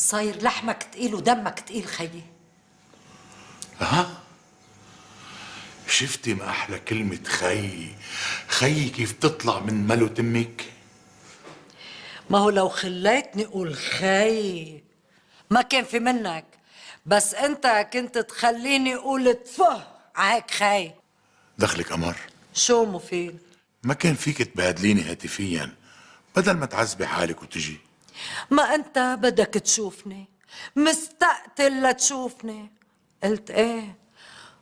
صاير لحمك تقيل ودمك تقيل خيي ها شفتي ما احلى كلمه خيي خيي كيف تطلع من ملو تمك ما هو لو خليتني اقول خيي ما كان في منك بس انت كنت تخليني اقول تفه عاك خي دخلك قمر شو مفيد ما كان فيك تبادليني هاتفيا بدل ما تعذبي حالك وتجي ما أنت بدك تشوفني مستقتل لتشوفني قلت إيه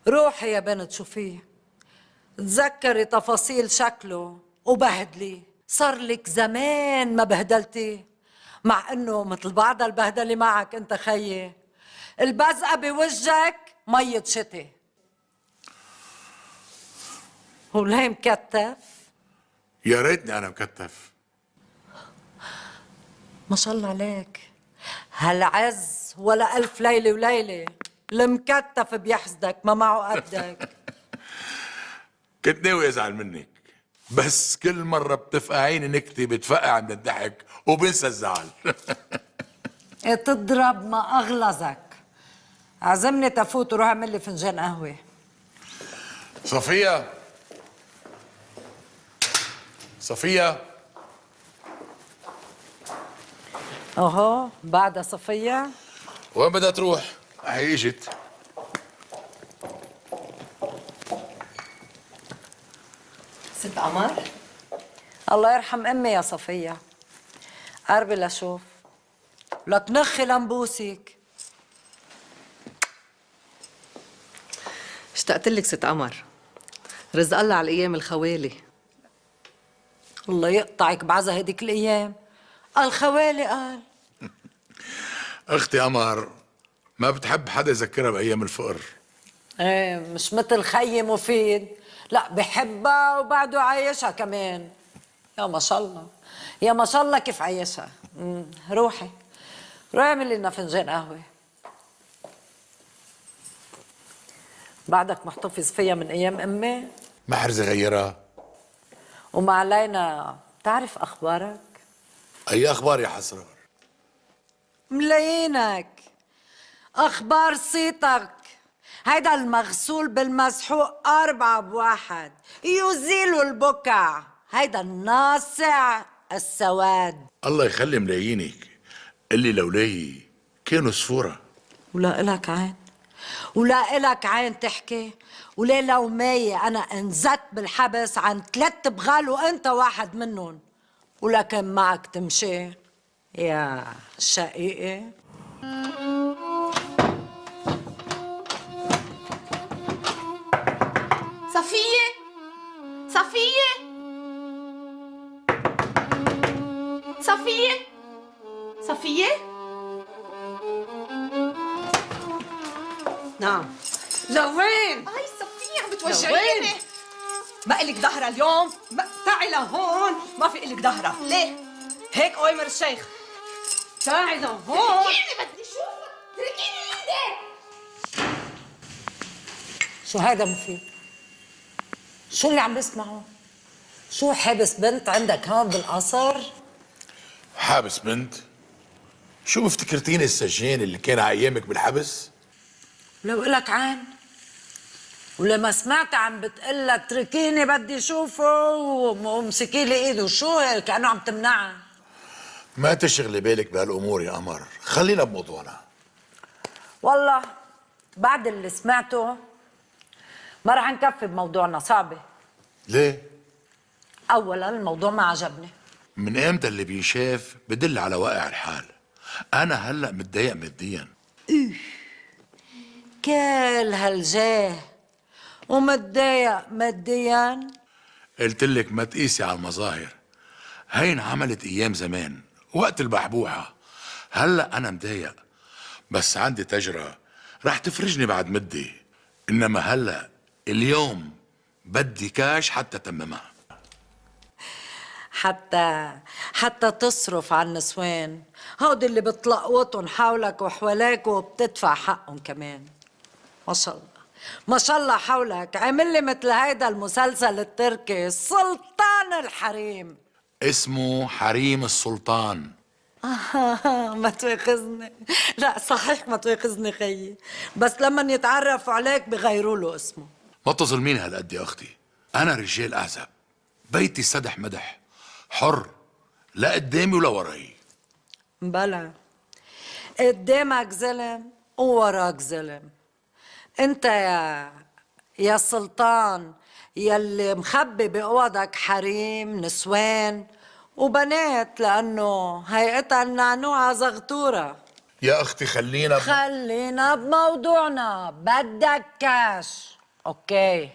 روحي يا بنت شوفيه تذكري تفاصيل شكله وبهدليه صار لك زمان ما بهدلتيه مع انه مثل بعض البهدله معك انت خيي البزقه بوجهك مية شتي وليه مكتف؟ يا ريتني انا مكتف ما شاء الله عليك هالعز ولا ألف ليلة وليلة المكتف بيحسدك ما معه قدك كنت ناوي أزعل منك بس كل مرة بتفقعيني نكتة بتفقع من الضحك وبنسى الزعل إيه، تضرب ما أغلظك عزمني تفوت وروح اعمل لي فنجان قهوة صفية صفية اهو بعد صفية وين بدها تروح؟ هي اجت ست قمر الله يرحم امي يا صفية قربي لشوف لتنخي لنبوسك اشتقت لك ست قمر رزق الله على الايام الخوالي الله يقطعك بعزة هديك الايام الخوالي قال اختي قمر ما بتحب حدا يذكرها بايام الفقر ايه مش مثل خيي مفيد لا بحبها وبعده عايشها كمان يا ما شاء الله يا ما شاء الله كيف عايشها روحي روحي اعملي لنا فنجان قهوه بعدك محتفظ فيها من ايام امي ما حرز غيرها وما علينا تعرف اخبارك اي اخبار يا حسره ملايينك اخبار صيتك هيدا المغسول بالمسحوق أربعة بواحد يزيل البكع هيدا الناصع السواد الله يخلي ملايينك اللي لولاي كانوا سفورة ولا إلك عين ولا إلك عين تحكي ولا لو ماي أنا انزت بالحبس عن ثلاث بغال وأنت واحد منهم ولكن معك تمشي يا شقيقة صفية صفية صفية صفية نعم لوين؟ هاي صفية عم بتوجعيني ما إلك ظهرة اليوم ما... تعي لهون ما في إلك ظهرة ليه؟ هيك أويمر الشيخ ساعد اهو تركيني شو هذا مفيد؟ شو اللي عم بسمعه؟ شو حابس بنت عندك هون بالقصر؟ حابس بنت؟ شو مفتكرتيني السجين اللي كان على ايامك بالحبس؟ لو الك عين ولما سمعت عم بتقلك تركيني بدي شوفه ومسكي لي ايده شو كانه عم تمنعها ما تشغلي بالك بهالامور يا قمر خلينا بموضوعنا والله بعد اللي سمعته ما رح نكفي بموضوعنا صعبه ليه اولا الموضوع ما عجبني من امتى اللي بينشاف بدل على واقع الحال انا هلا متضايق ماديا إيه كل هالجاه ومتضايق ماديا قلت لك ما تقيسي على المظاهر هين عملت ايام زمان وقت البحبوحة هلا أنا مضايق بس عندي تجرة رح تفرجني بعد مدة إنما هلا اليوم بدي كاش حتى تممها حتى حتى تصرف على النسوان هودي اللي بتلقوطن حولك وحواليك وبتدفع حقهم كمان ما شاء الله ما شاء الله حولك عامل لي مثل هيدا المسلسل التركي سلطان الحريم اسمه حريم السلطان آه ما تواخذني لا صحيح ما تواخذني خيي بس لما يتعرفوا عليك بغيروا له اسمه ما تظلمين هالقد يا اختي انا رجال اعزب بيتي سدح مدح حر لا قدامي ولا وراي بلا قدامك زلم ووراك زلم انت يا يا سلطان يلي مخبي بأوضك حريم نسوان وبنات لأنه هيئتها النعنوعة زغطورة يا أختي خلينا ب... خلينا بموضوعنا بدك كاش أوكي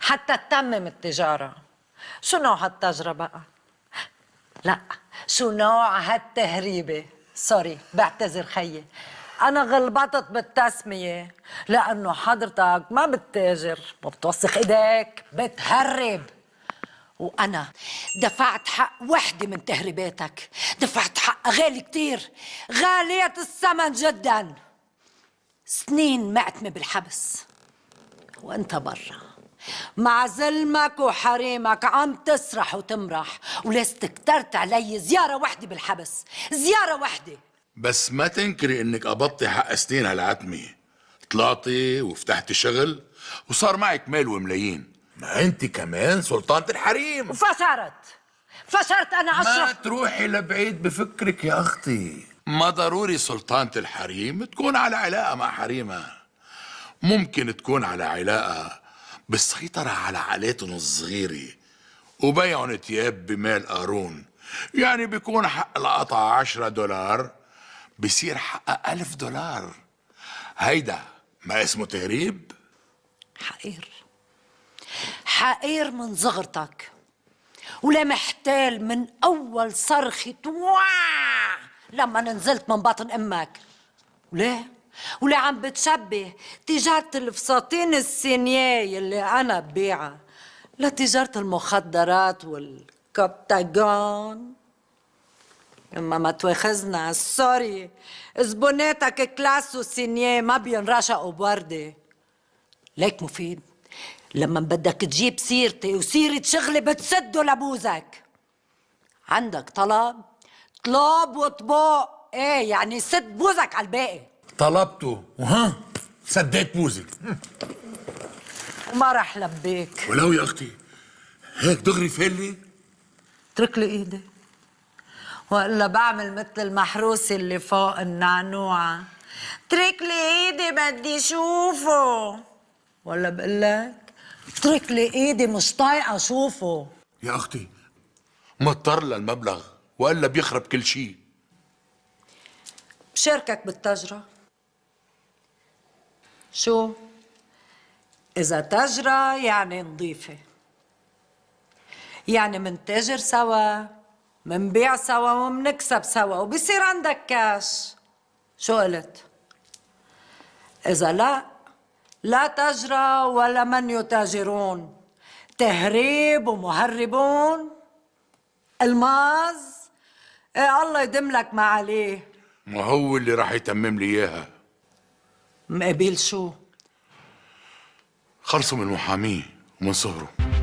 حتى تتمم التجارة شو نوع هالتجرة بقى؟ لا شو نوع هالتهريبة سوري بعتذر خيي انا غلبطت بالتسميه لانه حضرتك ما بتتاجر ما بتوسخ ايديك بتهرب وانا دفعت حق وحده من تهريباتك دفعت حق غالي كتير غالية الثمن جدا سنين معتمة بالحبس وانت برا مع زلمك وحريمك عم تسرح وتمرح ولست كترت علي زيارة وحدة بالحبس زيارة وحدة بس ما تنكري انك قبضتي حق سنين هالعتمه طلعتي وفتحتي شغل وصار معك مال وملايين ما انت كمان سلطانة الحريم فشرت فشرت انا اشرف ما تروحي لبعيد بفكرك يا اختي ما ضروري سلطانة الحريم تكون على علاقة مع حريمها ممكن تكون على علاقة بالسيطرة على عائلتهم الصغيرة وبيعن تياب بمال قارون يعني بيكون حق القطعة 10 دولار بصير حقق ألف دولار هيدا ما اسمه تهريب حقير حقير من زغرتك ولا محتال من أول صرخة واع لما نزلت من بطن أمك ولا ولا عم بتشبه تجارة الفساتين السينية اللي أنا ببيعها لتجارة المخدرات والكبتاجون اما ما تواخذنا سوري زبوناتك كلاسو سينيه ما بينرشقوا بوردة ليك مفيد لما بدك تجيب سيرتي وسيرة شغلي بتسدوا لبوزك عندك طلب طلب وطبق ايه يعني سد بوزك على الباقي طلبته وها سديت بوزي وما رح لبيك ولو يا اختي هيك دغري فيلي اترك لي ايدي وإلا بعمل مثل المحروس اللي فوق النعنوعة اترك لي ايدي بدي شوفه ولا بقول لك اترك لي ايدي مش طايقه اشوفه يا اختي مضطر للمبلغ والا بيخرب كل شيء بشاركك بالتجرة شو؟ إذا تجرة يعني نظيفة يعني منتاجر سوا منبيع سوا ومنكسب سوا وبصير عندك كاش شو قلت؟ إذا لا لا تجرى ولا من يتاجرون تهريب ومهربون الماز إيه الله يدم لك ما عليه ما هو اللي راح يتمم لي إياها مقابل شو؟ خلصوا من محاميه ومن صهره